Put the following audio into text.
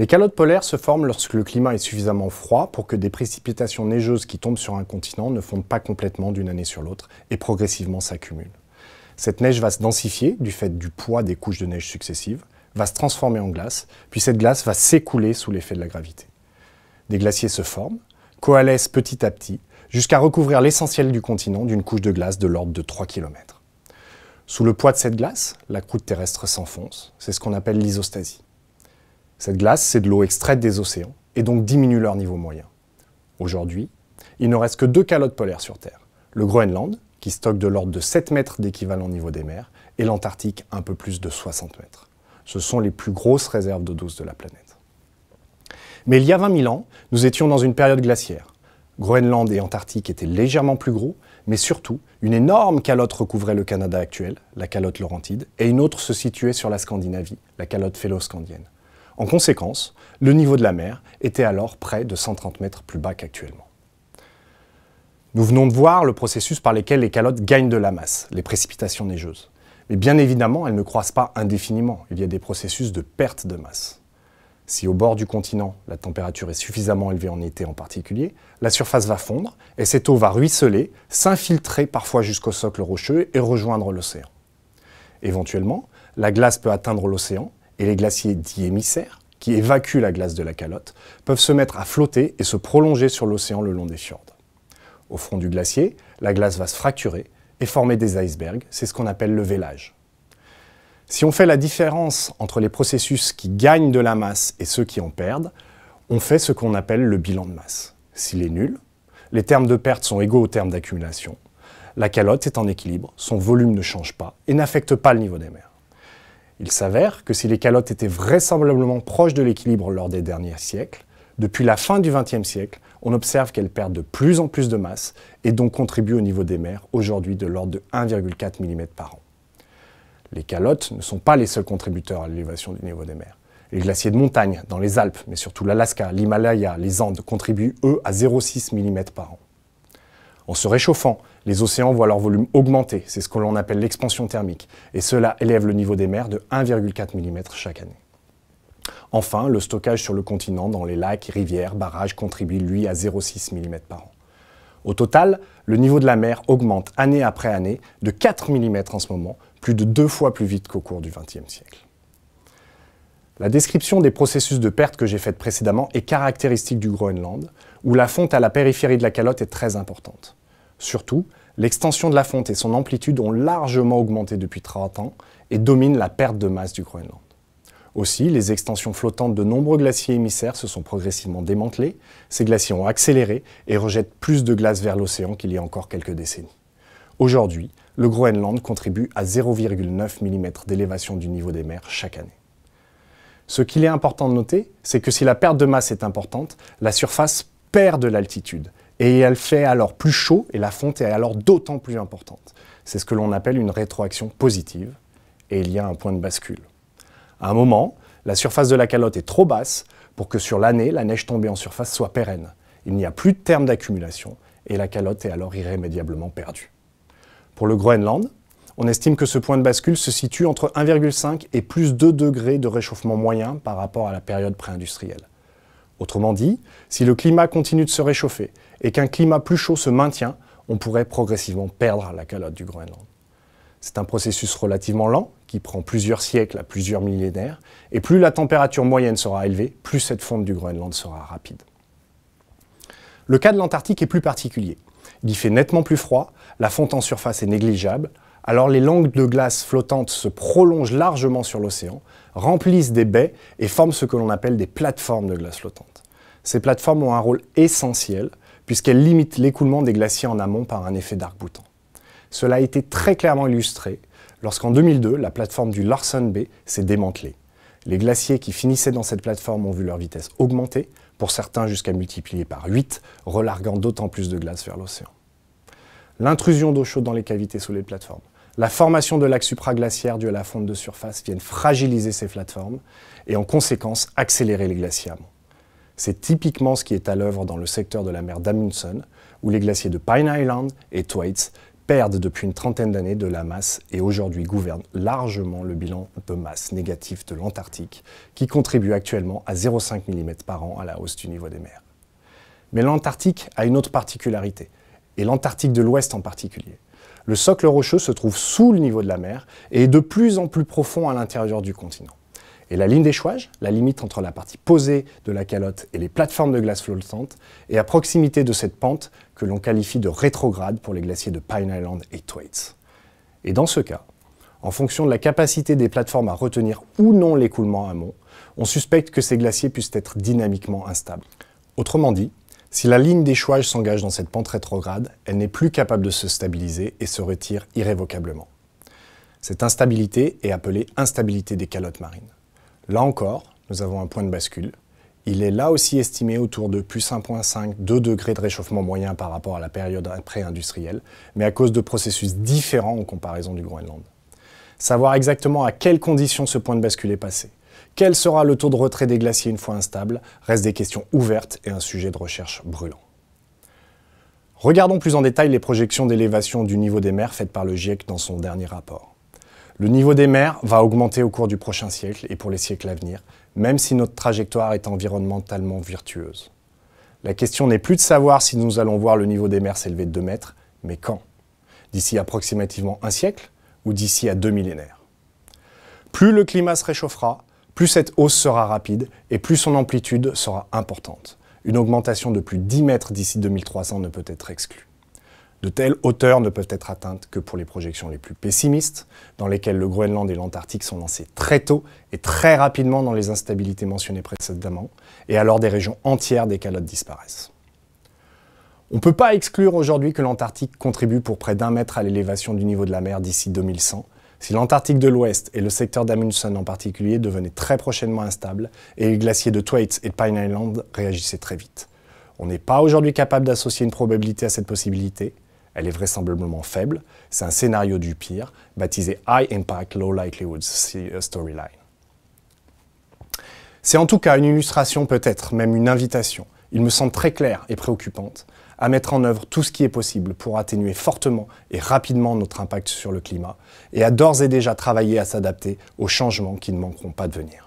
Les calottes polaires se forment lorsque le climat est suffisamment froid pour que des précipitations neigeuses qui tombent sur un continent ne fondent pas complètement d'une année sur l'autre et progressivement s'accumulent. Cette neige va se densifier du fait du poids des couches de neige successives, va se transformer en glace, puis cette glace va s'écouler sous l'effet de la gravité. Des glaciers se forment, coalescent petit à petit, jusqu'à recouvrir l'essentiel du continent d'une couche de glace de l'ordre de 3 km. Sous le poids de cette glace, la croûte terrestre s'enfonce, c'est ce qu'on appelle l'isostasie. Cette glace, c'est de l'eau extraite des océans et donc diminue leur niveau moyen. Aujourd'hui, il ne reste que deux calottes polaires sur Terre. Le Groenland, qui stocke de l'ordre de 7 mètres d'équivalent niveau des mers, et l'Antarctique, un peu plus de 60 mètres. Ce sont les plus grosses réserves d'eau douce de la planète. Mais il y a 20 000 ans, nous étions dans une période glaciaire. Groenland et Antarctique étaient légèrement plus gros, mais surtout, une énorme calotte recouvrait le Canada actuel, la calotte Laurentide, et une autre se situait sur la Scandinavie, la calotte phélo-scandienne. En conséquence, le niveau de la mer était alors près de 130 mètres plus bas qu'actuellement. Nous venons de voir le processus par lequel les calottes gagnent de la masse, les précipitations neigeuses. Mais bien évidemment, elles ne croissent pas indéfiniment, il y a des processus de perte de masse. Si au bord du continent, la température est suffisamment élevée en été en particulier, la surface va fondre et cette eau va ruisseler, s'infiltrer parfois jusqu'au socle rocheux et rejoindre l'océan. Éventuellement, la glace peut atteindre l'océan et les glaciers dits émissaires, qui évacuent la glace de la calotte, peuvent se mettre à flotter et se prolonger sur l'océan le long des fjords. Au front du glacier, la glace va se fracturer et former des icebergs, c'est ce qu'on appelle le vélage. Si on fait la différence entre les processus qui gagnent de la masse et ceux qui en perdent, on fait ce qu'on appelle le bilan de masse. S'il est nul, les termes de perte sont égaux aux termes d'accumulation. La calotte est en équilibre, son volume ne change pas et n'affecte pas le niveau des mers. Il s'avère que si les calottes étaient vraisemblablement proches de l'équilibre lors des derniers siècles, depuis la fin du XXe siècle, on observe qu'elles perdent de plus en plus de masse et donc contribuent au niveau des mers, aujourd'hui de l'ordre de 1,4 mm par an. Les calottes ne sont pas les seuls contributeurs à l'élévation du niveau des mers. Les glaciers de montagne, dans les Alpes, mais surtout l'Alaska, l'Himalaya, les Andes, contribuent eux à 0,6 mm par an. En se réchauffant, les océans voient leur volume augmenter, c'est ce que l'on appelle l'expansion thermique, et cela élève le niveau des mers de 1,4 mm chaque année. Enfin, le stockage sur le continent dans les lacs, rivières, barrages contribue lui à 0,6 mm par an. Au total, le niveau de la mer augmente année après année de 4 mm en ce moment, plus de deux fois plus vite qu'au cours du XXe siècle. La description des processus de perte que j'ai faite précédemment est caractéristique du Groenland, où la fonte à la périphérie de la calotte est très importante. Surtout, l'extension de la fonte et son amplitude ont largement augmenté depuis 30 ans et dominent la perte de masse du Groenland. Aussi, les extensions flottantes de nombreux glaciers émissaires se sont progressivement démantelées, ces glaciers ont accéléré et rejettent plus de glace vers l'océan qu'il y a encore quelques décennies. Aujourd'hui, le Groenland contribue à 0,9 mm d'élévation du niveau des mers chaque année. Ce qu'il est important de noter, c'est que si la perte de masse est importante, la surface perd de l'altitude et elle fait alors plus chaud et la fonte est alors d'autant plus importante. C'est ce que l'on appelle une rétroaction positive. Et il y a un point de bascule. À un moment, la surface de la calotte est trop basse pour que sur l'année, la neige tombée en surface soit pérenne. Il n'y a plus de terme d'accumulation et la calotte est alors irrémédiablement perdue. Pour le Groenland, on estime que ce point de bascule se situe entre 1,5 et plus 2 degrés de réchauffement moyen par rapport à la période pré-industrielle. Autrement dit, si le climat continue de se réchauffer et qu'un climat plus chaud se maintient, on pourrait progressivement perdre la calotte du Groenland. C'est un processus relativement lent qui prend plusieurs siècles à plusieurs millénaires, et plus la température moyenne sera élevée, plus cette fonte du Groenland sera rapide. Le cas de l'Antarctique est plus particulier. Il y fait nettement plus froid, la fonte en surface est négligeable, alors les langues de glace flottantes se prolongent largement sur l'océan, remplissent des baies et forment ce que l'on appelle des plateformes de glace flottante. Ces plateformes ont un rôle essentiel puisqu'elles limitent l'écoulement des glaciers en amont par un effet d'arc-boutant. Cela a été très clairement illustré lorsqu'en 2002, la plateforme du Larsen Bay s'est démantelée. Les glaciers qui finissaient dans cette plateforme ont vu leur vitesse augmenter, pour certains jusqu'à multiplier par 8, relarguant d'autant plus de glace vers l'océan. L'intrusion d'eau chaude dans les cavités sous les plateformes, la formation de lacs supraglaciaires due à la fonte de surface viennent fragiliser ces plateformes et en conséquence accélérer les glaciers C'est typiquement ce qui est à l'œuvre dans le secteur de la mer d'Amundsen, où les glaciers de Pine Island et Thwaites perdent depuis une trentaine d'années de la masse et aujourd'hui gouvernent largement le bilan de masse négatif de l'Antarctique, qui contribue actuellement à 0,5 mm par an à la hausse du niveau des mers. Mais l'Antarctique a une autre particularité, et l'Antarctique de l'Ouest en particulier. Le socle rocheux se trouve sous le niveau de la mer et est de plus en plus profond à l'intérieur du continent. Et la ligne d'échouage, la limite entre la partie posée de la calotte et les plateformes de glace flottante, est à proximité de cette pente que l'on qualifie de rétrograde pour les glaciers de Pine Island et Thwaites. Et dans ce cas, en fonction de la capacité des plateformes à retenir ou non l'écoulement amont, on suspecte que ces glaciers puissent être dynamiquement instables. Autrement dit, si la ligne d'échouage s'engage dans cette pente rétrograde, elle n'est plus capable de se stabiliser et se retire irrévocablement. Cette instabilité est appelée instabilité des calottes marines. Là encore, nous avons un point de bascule. Il est là aussi estimé autour de plus 1,5, 2 degrés de réchauffement moyen par rapport à la période pré-industrielle, mais à cause de processus différents en comparaison du Groenland. Savoir exactement à quelles conditions ce point de bascule est passé, quel sera le taux de retrait des glaciers une fois instable reste des questions ouvertes et un sujet de recherche brûlant. Regardons plus en détail les projections d'élévation du niveau des mers faites par le GIEC dans son dernier rapport. Le niveau des mers va augmenter au cours du prochain siècle et pour les siècles à venir, même si notre trajectoire est environnementalement virtueuse. La question n'est plus de savoir si nous allons voir le niveau des mers s'élever de 2 mètres, mais quand D'ici approximativement un siècle ou d'ici à deux millénaires Plus le climat se réchauffera plus cette hausse sera rapide et plus son amplitude sera importante. Une augmentation de plus de 10 mètres d'ici 2300 ne peut être exclue. De telles hauteurs ne peuvent être atteintes que pour les projections les plus pessimistes, dans lesquelles le Groenland et l'Antarctique sont lancés très tôt et très rapidement dans les instabilités mentionnées précédemment, et alors des régions entières des calottes disparaissent. On ne peut pas exclure aujourd'hui que l'Antarctique contribue pour près d'un mètre à l'élévation du niveau de la mer d'ici 2100, si l'Antarctique de l'Ouest et le secteur d'Amundsen en particulier devenaient très prochainement instables, et les glaciers de Thwaites et Pine Island réagissaient très vite. On n'est pas aujourd'hui capable d'associer une probabilité à cette possibilité. Elle est vraisemblablement faible. C'est un scénario du pire, baptisé High Impact Low Likelihood euh, Storyline. C'est en tout cas une illustration, peut-être même une invitation, il me semble très clair et préoccupante, à mettre en œuvre tout ce qui est possible pour atténuer fortement et rapidement notre impact sur le climat et à d'ores et déjà travailler à s'adapter aux changements qui ne manqueront pas de venir.